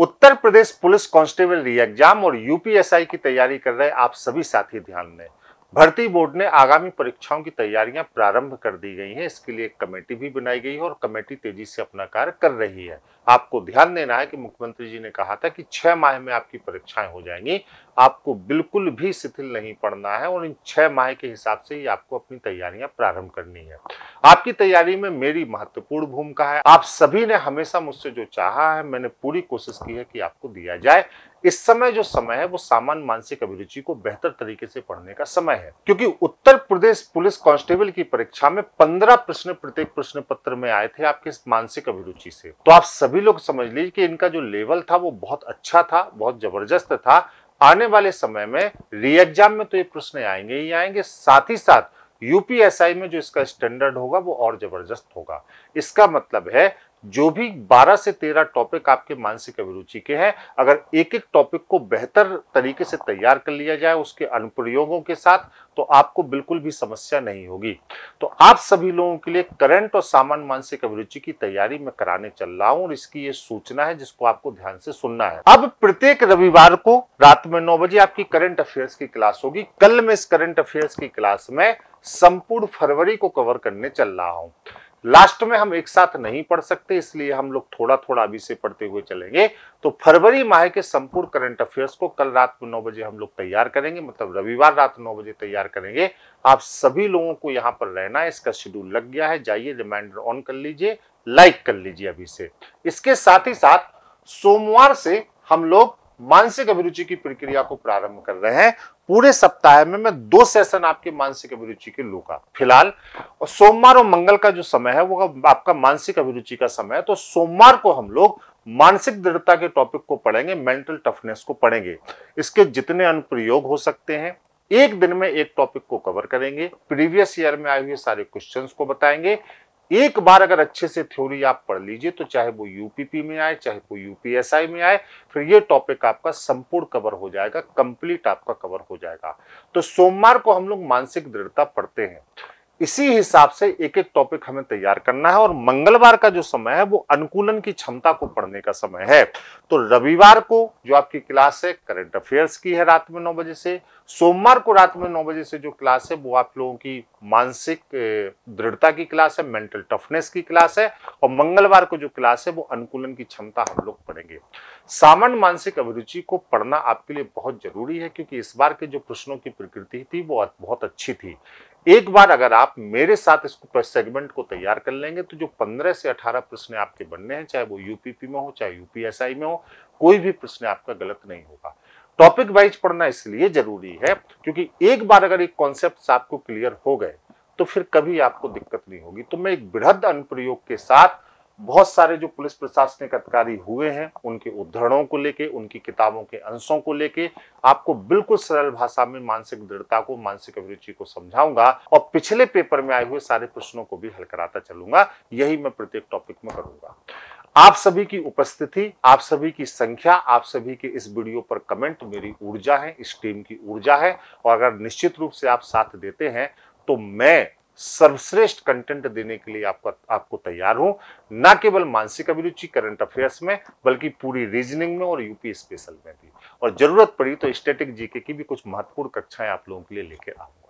उत्तर Pradesh police re exam और UPSI की तैयारी कर रहे आप सभी साथी ध्यान दें भर्ती बोर्ड ने आगामी परीक्षाओं की तैयारियां प्रारंभ कर दी गई हैं इसके लिए एक कमेटी भी बनाई गई है और कमेटी तेजी से अपना कार्य कर रही है आपको ध्यान देना है कि मुख्यमंत्री जी ने कहा था कि छह माह में आपकी परीक्षाएं हो जाएंगी आपको बिल्कुल भी शिथिल नहीं पड़ना है और इन छह माह के हिसाब से ही आपको अपनी तैयारियां प्रारंभ करनी है आपकी तैयारी में मेरी महत्वपूर्ण भूमिका है आप सभी ने हमेशा मुझसे जो चाहा है मैंने पूरी कोशिश की है कि आपको दिया जाए इस समय जो समय है वो सामान्य मानसिक अभिरुचि को बेहतर तरीके से पढ़ने का समय है क्योंकि उत्तर प्रदेश पुलिस कांस्टेबल की परीक्षा में पंद्रह प्रश्न प्रत्येक प्रश्न पत्र में आए थे आपके मानसिक अभिरुचि से तो आप सभी लोग समझ लीजिए कि इनका जो लेवल था वो बहुत अच्छा था बहुत जबरदस्त था आने वाले समय में री एग्जाम में तो ये प्रश्न आएंगे ही आएंगे साथ ही साथ यूपीएसआई में जो इसका स्टैंडर्ड होगा वो और जबरदस्त होगा इसका मतलब है जो भी 12 से 13 टॉपिक आपके मानसिक अभिरुचि के हैं अगर एक एक टॉपिक को बेहतर तरीके से तैयार कर लिया जाए उसके अनुप्रयोगों के साथ तो आपको बिल्कुल भी समस्या नहीं होगी तो आप सभी लोगों के लिए करंट और सामान्य मानसिक अभिरुचि की तैयारी में कराने चल रहा हूं और इसकी ये सूचना है जिसको आपको ध्यान से सुनना है अब प्रत्येक रविवार को रात में नौ बजे आपकी करंट अफेयर्स की क्लास होगी कल मैं इस करंट अफेयर्स की क्लास में संपूर्ण फरवरी को कवर करने चल रहा हूं लास्ट में हम एक साथ नहीं पढ़ सकते इसलिए हम लोग थोड़ा थोड़ा अभी से पढ़ते हुए चलेंगे तो फरवरी माह के संपूर्ण करंट अफेयर्स को कल रात में नौ बजे हम लोग तैयार करेंगे मतलब रविवार रात नौ बजे तैयार करेंगे आप सभी लोगों को यहाँ पर रहना है इसका शेड्यूल लग गया है जाइए रिमाइंडर ऑन कर लीजिए लाइक कर लीजिए अभी से इसके साथ ही साथ सोमवार से हम लोग मानसिक अभिरुचि की प्रक्रिया को प्रारंभ कर रहे हैं पूरे सप्ताह में मैं दो सेशन आपके मानसिक अभिरुचि के लूंगा फिलहाल और सोमवार और मंगल का जो समय है वो आपका मानसिक अभिरुचि का समय है तो सोमवार को हम लोग मानसिक दृढ़ता के टॉपिक को पढ़ेंगे मेंटल टफनेस को पढ़ेंगे इसके जितने अनुप्रयोग हो सकते हैं एक दिन में एक टॉपिक को कवर करेंगे प्रीवियस ईयर में आए हुए सारे क्वेश्चंस को बताएंगे एक बार अगर अच्छे से थ्योरी आप पढ़ लीजिए तो चाहे वो यूपीपी में आए चाहे वो यूपीएसआई में आए फिर ये टॉपिक आपका संपूर्ण कवर हो जाएगा कंप्लीट आपका कवर हो जाएगा तो सोमवार को हम लोग मानसिक दृढ़ता पढ़ते हैं इसी हिसाब से एक एक टॉपिक हमें तैयार करना है और मंगलवार का जो समय है वो अनुकूलन की क्षमता को पढ़ने का समय है तो रविवार को जो आपकी क्लास है करंट अफेयर्स की है रात में नौ बजे से सोमवार को रात में नौ बजे से जो क्लास है वो आप लोगों की मानसिक दृढ़ता की क्लास है मेंटल टफनेस की क्लास है और मंगलवार को जो क्लास है वो अनुकूलन की क्षमता हम लोग पढ़ेंगे सामान्य मानसिक अभिरुचि को पढ़ना आपके लिए बहुत जरूरी है क्योंकि इस बार के जो प्रश्नों की प्रकृति थी वो बहुत अच्छी थी एक बार अगर आप मेरे साथ इसको सेगमेंट को तैयार कर लेंगे तो जो 15 से 18 प्रश्न आपके बनने हैं चाहे वो यूपीपी में हो चाहे यूपीएसआई में हो कोई भी प्रश्न आपका गलत नहीं होगा टॉपिक वाइज पढ़ना इसलिए जरूरी है क्योंकि एक बार अगर एक कॉन्सेप्ट आपको क्लियर हो गए तो फिर कभी आपको दिक्कत नहीं होगी तो मैं एक बृहद अनुप्रयोग के साथ बहुत सारे जो पुलिस प्रशासनिक अधिकारी हुए हैं उनके उद्धरणों को लेके उनकी किताबों के अंशों को लेके आपको बिल्कुल सरल भाषा में मानसिक दृढ़ता को मानसिक अभिरुचि को समझाऊंगा और पिछले पेपर में आए हुए सारे प्रश्नों को भी हल कराता चलूंगा यही मैं प्रत्येक टॉपिक में करूंगा आप सभी की उपस्थिति आप सभी की संख्या आप सभी के इस वीडियो पर कमेंट मेरी ऊर्जा है इस टीम की ऊर्जा है और अगर निश्चित रूप से आप साथ देते हैं तो मैं सर्वश्रेष्ठ कंटेंट देने के लिए आपका आपको तैयार हूं ना केवल मानसिक अभिरुचि करंट अफेयर्स में बल्कि पूरी रीजनिंग में और यूपी स्पेशल में भी और जरूरत पड़ी तो स्टेटिक जीके की भी कुछ महत्वपूर्ण कक्षाएं आप लोगों के लिए लेकर आऊंगा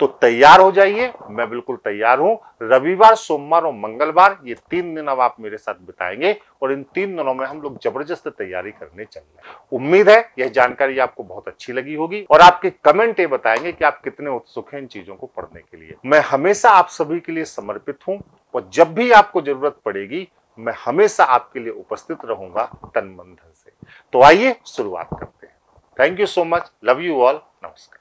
तो तैयार हो जाइए मैं बिल्कुल तैयार हूं रविवार सोमवार और मंगलवार ये तीन दिन अब आप मेरे साथ बिताएंगे और इन तीन दिनों में हम लोग जबरदस्त तैयारी करने चल रहे उम्मीद है यह जानकारी आपको बहुत अच्छी लगी होगी और आपके कमेंट ये बताएंगे कि आप कितने उत्सुक हैं इन चीजों को पढ़ने के लिए मैं हमेशा आप सभी के लिए समर्पित हूँ और जब भी आपको जरूरत पड़ेगी मैं हमेशा आपके लिए उपस्थित रहूंगा तन मंधन से तो आइए शुरुआत करते हैं thank you so much love you all नमस्कार